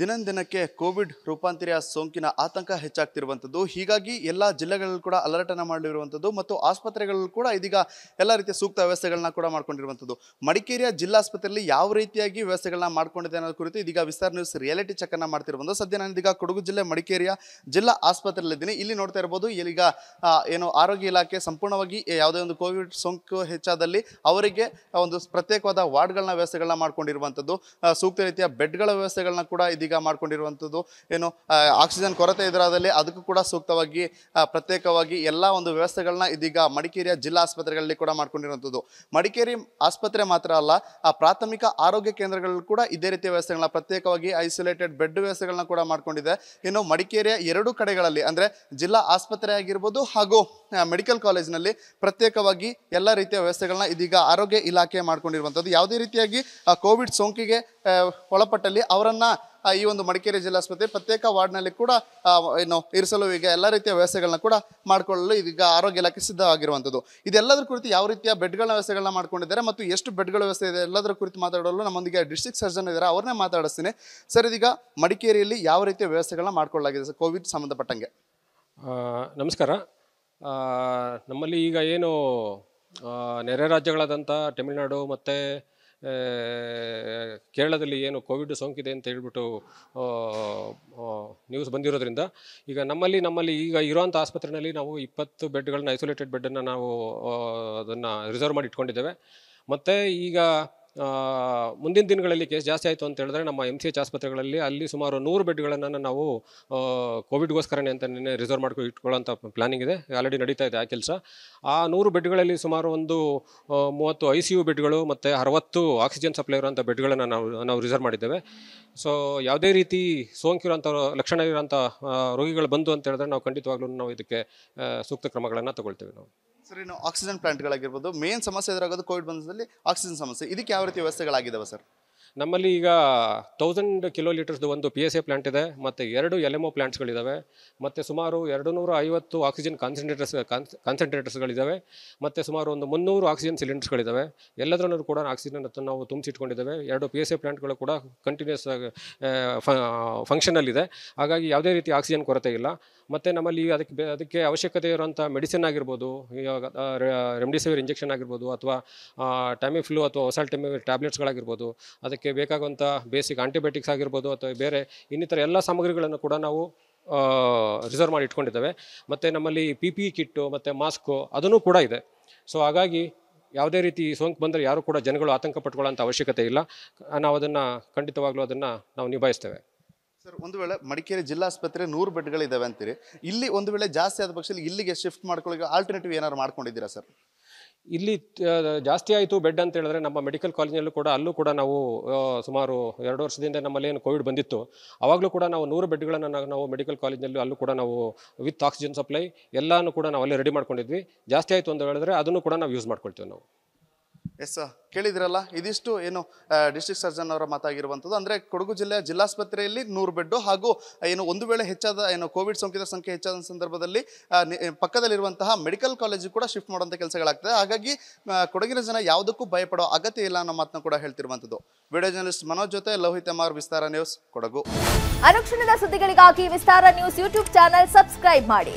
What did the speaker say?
ದಿನಂದಿನಕ್ಕೆ Covid ರೂಪಾಂತರಿಯ ಸೋಂಕಿನ ಆತಂಕ ಹೆಚ್ಚಾಗ್ತಿರುವಂಥದ್ದು ಹೀಗಾಗಿ ಎಲ್ಲ ಜಿಲ್ಲೆಗಳಲ್ಲೂ ಕೂಡ ಅಲರ್ಟನ್ನು ಮಾಡಿರುವಂಥದ್ದು ಮತ್ತು ಆಸ್ಪತ್ರೆಗಳಲ್ಲೂ ಕೂಡ ಇದೀಗ ಎಲ್ಲ ರೀತಿಯ ಸೂಕ್ತ ವ್ಯವಸ್ಥೆಗಳನ್ನ ಕೂಡ ಮಾಡ್ಕೊಂಡಿರುವಂಥದ್ದು ಮಡಿಕೇರಿಯ ಆಸ್ಪತ್ರೆಯಲ್ಲಿ ಯಾವ ರೀತಿಯಾಗಿ ವ್ಯವಸ್ಥೆಗಳನ್ನ ಮಾಡ್ಕೊಂಡಿದೆ ಅನ್ನೋದು ಕುರಿತು ಇದೀಗ ವಿಸ್ತಾರ ನ್ಯೂಸ್ ರಿಯಾಲಿಟಿ ಚೆಕ್ ಅನ್ನು ಮಾಡ್ತಿರುವಂಥದ್ದು ಸದ್ಯ ನಾನು ಇದೀಗ ಕೊಡಗು ಜಿಲ್ಲೆ ಮಡಿಕೇರಿಯ ಜಿಲ್ಲಾ ಆಸ್ಪತ್ರೆಯಲ್ಲಿದ್ದೀನಿ ಇಲ್ಲಿ ನೋಡ್ತಾ ಇರ್ಬೋದು ಈಗ ಏನು ಆರೋಗ್ಯ ಇಲಾಖೆ ಸಂಪೂರ್ಣವಾಗಿ ಯಾವುದೇ ಒಂದು ಕೋವಿಡ್ ಸೋಂಕು ಹೆಚ್ಚಾದಲ್ಲಿ ಅವರಿಗೆ ಒಂದು ಪ್ರತ್ಯೇಕವಾದ ವಾರ್ಡ್ಗಳನ್ನ ವ್ಯವಸ್ಥೆಗಳನ್ನ ಮಾಡ್ಕೊಂಡಿರುವಂಥದ್ದು ಸೂಕ್ತ ರೀತಿಯ ಬೆಡ್ಗಳ ವ್ಯವಸ್ಥೆಗಳನ್ನ ಕೂಡ ಇದೀಗ ಇದೀಗ ಮಾಡ್ಕೊಂಡಿರುವಂಥದ್ದು ಏನು ಆಕ್ಸಿಜನ್ ಕೊರತೆ ಇದರಾದಲ್ಲಿ ಅದಕ್ಕೂ ಕೂಡ ಸೂಕ್ತವಾಗಿ ಪ್ರತ್ಯೇಕವಾಗಿ ಎಲ್ಲ ಒಂದು ವ್ಯವಸ್ಥೆಗಳನ್ನ ಇದೀಗ ಮಡಿಕೇರಿಯ ಜಿಲ್ಲಾ ಆಸ್ಪತ್ರೆಗಳಲ್ಲಿ ಕೂಡ ಮಾಡ್ಕೊಂಡಿರುವಂಥದ್ದು ಮಡಿಕೇರಿ ಆಸ್ಪತ್ರೆ ಮಾತ್ರ ಅಲ್ಲ ಆ ಪ್ರಾಥಮಿಕ ಆರೋಗ್ಯ ಕೇಂದ್ರಗಳಲ್ಲೂ ಕೂಡ ಇದೇ ರೀತಿಯ ವ್ಯವಸ್ಥೆಗಳನ್ನ ಪ್ರತ್ಯೇಕವಾಗಿ ಐಸೋಲೇಟೆಡ್ ಬೆಡ್ ವ್ಯವಸ್ಥೆಗಳನ್ನ ಕೂಡ ಮಾಡ್ಕೊಂಡಿದೆ ಇನ್ನು ಮಡಿಕೇರಿಯ ಎರಡು ಕಡೆಗಳಲ್ಲಿ ಅಂದರೆ ಜಿಲ್ಲಾ ಆಸ್ಪತ್ರೆ ಆಗಿರ್ಬೋದು ಹಾಗೂ ಮೆಡಿಕಲ್ ಕಾಲೇಜಿನಲ್ಲಿ ಪ್ರತ್ಯೇಕವಾಗಿ ಎಲ್ಲ ರೀತಿಯ ವ್ಯವಸ್ಥೆಗಳನ್ನ ಇದೀಗ ಆರೋಗ್ಯ ಇಲಾಖೆ ಮಾಡ್ಕೊಂಡಿರುವಂಥದ್ದು ಯಾವುದೇ ರೀತಿಯಾಗಿ ಕೋವಿಡ್ ಸೋಂಕಿಗೆ ಒಳಪಟ್ಟಲ್ಲಿ ಅವರನ್ನು ಈ ಒಂದು ಮಡಿಕೇರಿ ಜಿಲ್ಲಾಸ್ಪತ್ರೆ ಪ್ರತ್ಯೇಕ ವಾರ್ಡ್ನಲ್ಲಿ ಕೂಡ ಏನು ಇರಿಸಲು ಈಗ ಎಲ್ಲ ರೀತಿಯ ವ್ಯವಸ್ಥೆಗಳನ್ನ ಕೂಡ ಮಾಡಿಕೊಳ್ಳಲು ಈಗ ಆರೋಗ್ಯ ಇಲಾಖೆ ಸಿದ್ಧವಾಗಿರುವಂಥದ್ದು ಇದೆಲ್ಲದರ ಕುರಿತು ಯಾವ ರೀತಿಯ ಬೆಡ್ಗಳ ವ್ಯವಸ್ಥೆಗಳನ್ನ ಮಾಡ್ಕೊಂಡಿದ್ದಾರೆ ಮತ್ತು ಎಷ್ಟು ಬೆಡ್ಗಳ ವ್ಯವಸ್ಥೆ ಇದೆ ಎಲ್ಲದರ ಕುರಿತು ಮಾತಾಡಲು ನಮ್ಮೊಂದಿಗೆ ಡಿಸ್ಟ್ರಿಕ್ಟ್ ಸರ್ಜನ್ ಇದ್ದಾರೆ ಅವ್ರನ್ನೇ ಮಾತಾಡಿಸ್ತೀನಿ ಸರ್ ಇದೀಗ ಮಡಿಕೇರಿಯಲ್ಲಿ ಯಾವ ರೀತಿಯ ವ್ಯವಸ್ಥೆಗಳನ್ನ ಮಾಡ್ಕೊಳ್ಳಲಾಗಿದೆ ಸರ್ ಕೋವಿಡ್ ಸಂಬಂಧಪಟ್ಟಂಗೆ ನಮಸ್ಕಾರ ನಮ್ಮಲ್ಲಿ ಈಗ ಏನು ನೆರೆ ರಾಜ್ಯಗಳಾದಂಥ ತಮಿಳುನಾಡು ಮತ್ತು ಕೇರಳದಲ್ಲಿ ಏನು ಕೋವಿಡ್ ಸೋಂಕಿದೆ ಅಂತ ಹೇಳ್ಬಿಟ್ಟು ನ್ಯೂಸ್ ಬಂದಿರೋದ್ರಿಂದ ಈಗ ನಮ್ಮಲ್ಲಿ ನಮ್ಮಲ್ಲಿ ಈಗ ಇರುವಂಥ ಆಸ್ಪತ್ರೆಯಲ್ಲಿ ನಾವು ಇಪ್ಪತ್ತು ಬೆಡ್ಗಳನ್ನ ಐಸೋಲೇಟೆಡ್ ಬೆಡ್ಡನ್ನು ನಾವು ಅದನ್ನು ರಿಸರ್ವ್ ಮಾಡಿ ಇಟ್ಕೊಂಡಿದ್ದೇವೆ ಮತ್ತು ಈಗ ಮುಂದಿನ ದಿನಗಳಲ್ಲಿ ಕೇಸ್ ಜಾಸ್ತಿ ಆಯಿತು ಅಂತ ಹೇಳಿದ್ರೆ ನಮ್ಮ ಎಮ್ ಸಿ ಎಚ್ ಆಸ್ಪತ್ರೆಗಳಲ್ಲಿ ಅಲ್ಲಿ ಸುಮಾರು ನೂರು ಬೆಡ್ಗಳನ್ನು ನಾವು ಕೋವಿಡ್ಗೋಸ್ಕರನೇ ಅಂತ ನಿನ್ನೆ ರಿಸರ್ವ್ ಮಾಡ್ಕೊಂಡು ಇಟ್ಕೊಳ್ಳೋಂಥ ಪ್ಲಾನಿಂಗ್ ಇದೆ ಆಲ್ರೆಡಿ ನಡೀತಾ ಇದೆ ಆ ಕೆಲಸ ಆ ನೂರು ಬೆಡ್ಗಳಲ್ಲಿ ಸುಮಾರು ಒಂದು ಮೂವತ್ತು ಐ ಸಿ ಯು ಬೆಡ್ಗಳು ಮತ್ತು ಅರವತ್ತು ಆಕ್ಸಿಜನ್ ಸಪ್ಲೈ ಇರುವಂಥ ಬೆಡ್ಗಳನ್ನು ನಾವು ನಾವು ರಿಸರ್ವ್ ಮಾಡಿದ್ದೇವೆ ಸೊ ಯಾವುದೇ ರೀತಿ ಸೋಂಕು ಇರುವಂಥ ಲಕ್ಷಣ ಇರೋಂಥ ರೋಗಿಗಳು ಬಂದು ಅಂತ ಹೇಳಿದ್ರೆ ನಾವು ಖಂಡಿತವಾಗ್ಲೂ ನಾವು ಇದಕ್ಕೆ ಸೂಕ್ತ ಕ್ರಮಗಳನ್ನು ತಗೊಳ್ತೇವೆ ನಾವು ಸರ್ ಇನ್ನು ಆಕ್ಸಿಜನ್ ಪ್ಲಾಂಟ್ಗಳಾಗಿರ್ಬೋದು ಮೇನ್ ಸಮಸ್ಯೆ ಎದುರಾಗೋದು ಕೋವಿಡ್ ಬಂದಲ್ಲಿ ಆಕ್ಸಿಜನ್ ಸಮಸ್ಯೆ ಇದಕ್ಕೆ ಯಾವ ರೀತಿ ವ್ಯವಸ್ಥೆಗಳಾಗಿದ್ದಾವೆ ಸರ್ ನಮ್ಮಲ್ಲಿ ಈಗ ತೌಸಂಡ್ ಕಿಲೋ ಲೀಟರ್ಸ್ದು ಒಂದು ಪಿ ಎಸ್ ಎ ಪ್ಲಾಂಟ್ ಇದೆ ಮತ್ತು ಎರಡು ಎಲ್ ಎಮ್ ಒ ಪ್ಲ್ಯಾಂಟ್ಸ್ಗಳಿದ್ದಾವೆ ಮತ್ತು ಸುಮಾರು ಎರಡು ನೂರ ಐವತ್ತು ಆಕ್ಸಿಜನ್ ಕಾನ್ಸಂಟ್ರೇಟರ್ಸ್ ಕಾನ್ಸಂಟ್ರೇಟರ್ಸ್ಗಳಿದ್ದಾವೆ ಮತ್ತು ಸುಮಾರು ಒಂದು ಮುನ್ನೂರು ಆಕ್ಸಿಜನ್ ಸಿಲಿಂಡರ್ಸ್ಗಳಿದ್ದಾವೆ ಎಲ್ಲದರಲ್ಲೂ ಕೂಡ ಆಕ್ಸಿಜನ್ ನಾವು ತುಂಬಿಸಿಟ್ಕೊಂಡಿದ್ದೇವೆ ಎರಡು ಪಿ ಎಸ್ ಎ ಪ್ಲಾಂಟ್ಗಳು ಕೂಡ ಕಂಟಿನ್ಯೂಸ್ ಆಗಿ ಫಂಕ್ಷನಲ್ಲಿದೆ ಹಾಗಾಗಿ ಯಾವುದೇ ರೀತಿ ಆಕ್ಸಿಜನ್ ಕೊರತೆ ಇಲ್ಲ ಮತ್ತು ನಮ್ಮಲ್ಲಿ ಅದಕ್ಕೆ ಅದಕ್ಕೆ ಅವಶ್ಯಕತೆ ಇರುವಂಥ ಮೆಡಿಸಿನ್ ಆಗಿರ್ಬೋದು ಈಗ ರೆಮ್ಡಿಸಿವಿರ್ ಇಂಜೆಕ್ಷನ್ ಆಗಿರ್ಬೋದು ಅಥವಾ ಟ್ಯಾಮಿಫ್ಲೂ ಅಥವಾ ಹೊಸ ಟೈಮಿ ಟ್ಯಾಬ್ಲೆಟ್ಸ್ಗಳಾಗಿರ್ಬೋದು ಅದಕ್ಕೆ ಅದಕ್ಕೆ ಬೇಕಾಗುವಂಥ ಬೇಸಿಕ್ ಆಂಟಿಬಯೋಟಿಕ್ಸ್ ಆಗಿರ್ಬೋದು ಅಥವಾ ಬೇರೆ ಇನ್ನಿತರ ಎಲ್ಲ ಸಾಮಗ್ರಿಗಳನ್ನು ಕೂಡ ನಾವು ರಿಸರ್ವ್ ಮಾಡಿ ಇಟ್ಕೊಂಡಿದ್ದೇವೆ ಮತ್ತು ನಮ್ಮಲ್ಲಿ ಪಿ ಪಿ ಕಿಟ್ಟು e ಮತ್ತು ಮಾಸ್ಕು ಅದನ್ನು ಕೂಡ ಇದೆ ಸೊ ಹಾಗಾಗಿ ಯಾವುದೇ ರೀತಿ ಸೋಂಕು ಬಂದರೆ ಯಾರು ಕೂಡ ಜನಗಳು ಆತಂಕ ಪಟ್ಕೊಳ್ಳೋಂಥ ಅವಶ್ಯಕತೆ ಇಲ್ಲ ನಾವು ಅದನ್ನು ಖಂಡಿತವಾಗ್ಲೂ ಅದನ್ನು ನಾವು ನಿಭಾಯಿಸ್ತೇವೆ ಸರ್ ಒಂದು ವೇಳೆ ಮಡಿಕೇರಿ ಜಿಲ್ಲಾಸ್ಪತ್ರೆ ನೂರು ಬೆಡ್ಗಳಿದ್ದಾವೆ ಅಂತೀರಿ ಇಲ್ಲಿ ಒಂದು ವೇಳೆ ಜಾಸ್ತಿ ಆದ ಪಕ್ಷದಲ್ಲಿ ಇಲ್ಲಿಗೆ ಶಿಫ್ಟ್ ಮಾಡ್ಕೊಳ್ಳಿ ಆಲ್ಟರ್ನೇಟಿವ್ ಏನಾದ್ರು ಮಾಡ್ಕೊಂಡಿದ್ದೀರಾ ಸರ್ ಇಲ್ಲಿ ಜಾಸ್ತಿ ಆಯಿತು ಬೆಡ್ ಅಂತ ಹೇಳಿದ್ರೆ ನಮ್ಮ ಮೆಡಿಕಲ್ ಕಾಲೇಜಿನಲ್ಲೂ ಕೂಡ ಅಲ್ಲೂ ಕೂಡ ನಾವು ಸುಮಾರು ಎರಡು ವರ್ಷದಿಂದ ನಮ್ಮಲ್ಲಿ ಏನು ಕೋವಿಡ್ ಬಂದಿತ್ತು ಆವಾಗಲೂ ಕೂಡ ನಾವು ನೂರು ಬೆಡ್ಗಳನ್ನು ನಾವು ಮೆಡಿಕಲ್ ಕಾಲೇಜಿನಲ್ಲಿ ಅಲ್ಲೂ ಕೂಡ ನಾವು ವಿತ್ ಆಕ್ಸಿಜನ್ ಸಪ್ಲೈ ಎಲ್ಲನೂ ಕೂಡ ನಾವು ಅಲ್ಲಿ ರೆಡಿ ಮಾಡ್ಕೊಂಡಿದ್ವಿ ಜಾಸ್ತಿ ಆಯಿತು ಅಂತ ಹೇಳಿದ್ರೆ ಅದನ್ನು ಕೂಡ ನಾವು ಯೂಸ್ ಮಾಡ್ಕೊಳ್ತೀವಿ ನಾವು ಎಸ್ ಕೇಳಿದ್ರಲ್ಲ ಇದಿಷ್ಟು ಏನು ಡಿಸ್ಟ್ರಿಕ್ಟ್ ಸರ್ಜನ್ ಅವರ ಮಾತಾಗಿರುವಂಥದ್ದು ಅಂದರೆ ಕೊಡಗು ಜಿಲ್ಲೆಯ ಜಿಲ್ಲಾಸ್ಪತ್ರೆಯಲ್ಲಿ ನೂರು ಬೆಡ್ಡು ಹಾಗೂ ಏನು ಒಂದು ವೇಳೆ ಹೆಚ್ಚಾದ ಏನು ಕೋವಿಡ್ ಸೋಂಕಿತರ ಸಂಖ್ಯೆ ಹೆಚ್ಚಾದ ಸಂದರ್ಭದಲ್ಲಿ ಪಕ್ಕದಲ್ಲಿರುವಂತಹ ಮೆಡಿಕಲ್ ಕಾಲೇಜು ಕೂಡ ಶಿಫ್ಟ್ ಮಾಡುವಂಥ ಕೆಲಸಗಳಾಗ್ತದೆ ಹಾಗಾಗಿ ಕೊಡಗಿನ ಜನ ಯಾವುದಕ್ಕೂ ಭಯಪಡೋ ಅಗತ್ಯ ಇಲ್ಲ ಅನ್ನೋ ಮಾತನ್ನು ಕೂಡ ಹೇಳ್ತಿರುವಂಥದ್ದು ವಿಡಿಯೋ ಜರ್ನಲಿಸ್ಟ್ ಮನೋಜ್ ಜೊತೆ ಲೋಹಿತ್ ಎಮಾರ್ ವಿಸ್ತಾರ ನ್ಯೂಸ್ ಕೊಡಗು ಅನುಕ್ಷಣದ ಸುದ್ದಿಗಳಿಗಾಗಿ Vistara news YouTube channel subscribe ಮಾಡಿ